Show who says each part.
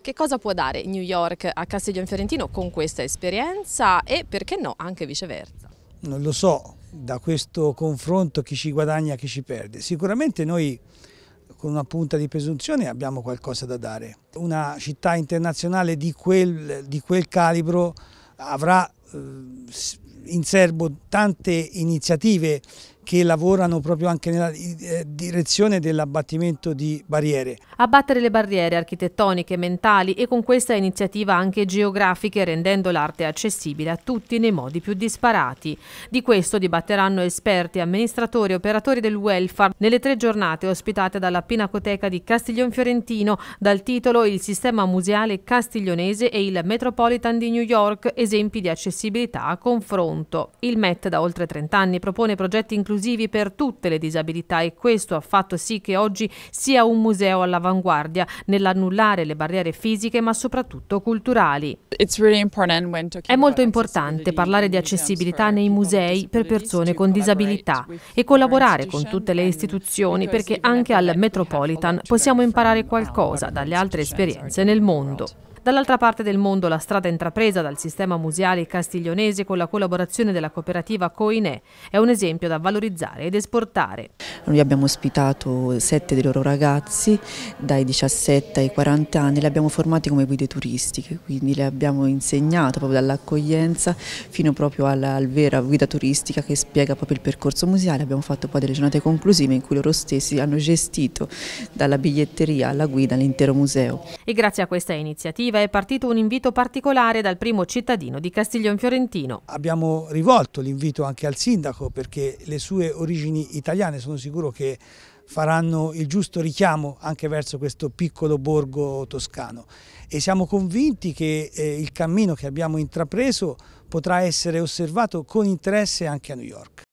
Speaker 1: Che cosa può dare New York a Castiglione Fiorentino con questa esperienza e perché no anche viceversa?
Speaker 2: Non lo so, da questo confronto chi ci guadagna, e chi ci perde. Sicuramente noi con una punta di presunzione abbiamo qualcosa da dare. Una città internazionale di quel, di quel calibro avrà eh, in serbo tante iniziative che lavorano proprio anche nella eh, direzione dell'abbattimento di barriere.
Speaker 1: Abbattere le barriere architettoniche, mentali e con questa iniziativa anche geografiche rendendo l'arte accessibile a tutti nei modi più disparati. Di questo dibatteranno esperti, amministratori e operatori del welfare nelle tre giornate ospitate dalla Pinacoteca di Castiglion Fiorentino dal titolo Il sistema museale castiglionese e il Metropolitan di New York, esempi di accessibilità a confronto. Il MET da oltre 30 anni propone progetti inclusivi inclusivi per tutte le disabilità e questo ha fatto sì che oggi sia un museo all'avanguardia nell'annullare le barriere fisiche ma soprattutto culturali. È molto importante parlare di accessibilità nei musei per persone con disabilità e collaborare con tutte le istituzioni perché anche al Metropolitan possiamo imparare qualcosa dalle altre esperienze nel mondo. Dall'altra parte del mondo la strada intrapresa dal sistema museale castiglionese con la collaborazione della cooperativa Coinè è un esempio da valorizzare ed esportare.
Speaker 3: Noi abbiamo ospitato sette dei loro ragazzi dai 17 ai 40 anni, li abbiamo formati come guide turistiche, quindi le abbiamo insegnate proprio dall'accoglienza fino proprio alla al vera guida turistica che spiega proprio il percorso museale. Abbiamo fatto poi delle giornate conclusive in cui loro stessi hanno gestito dalla biglietteria alla guida l'intero museo.
Speaker 1: E grazie a questa iniziativa è partito un invito particolare dal primo cittadino di Castiglion
Speaker 2: Fiorentino. Abbiamo rivolto l'invito anche al sindaco perché le sue origini italiane sono sicuramente sicuro che faranno il giusto richiamo anche verso questo piccolo borgo toscano e siamo convinti che eh, il cammino che abbiamo intrapreso potrà essere osservato con interesse anche a New York.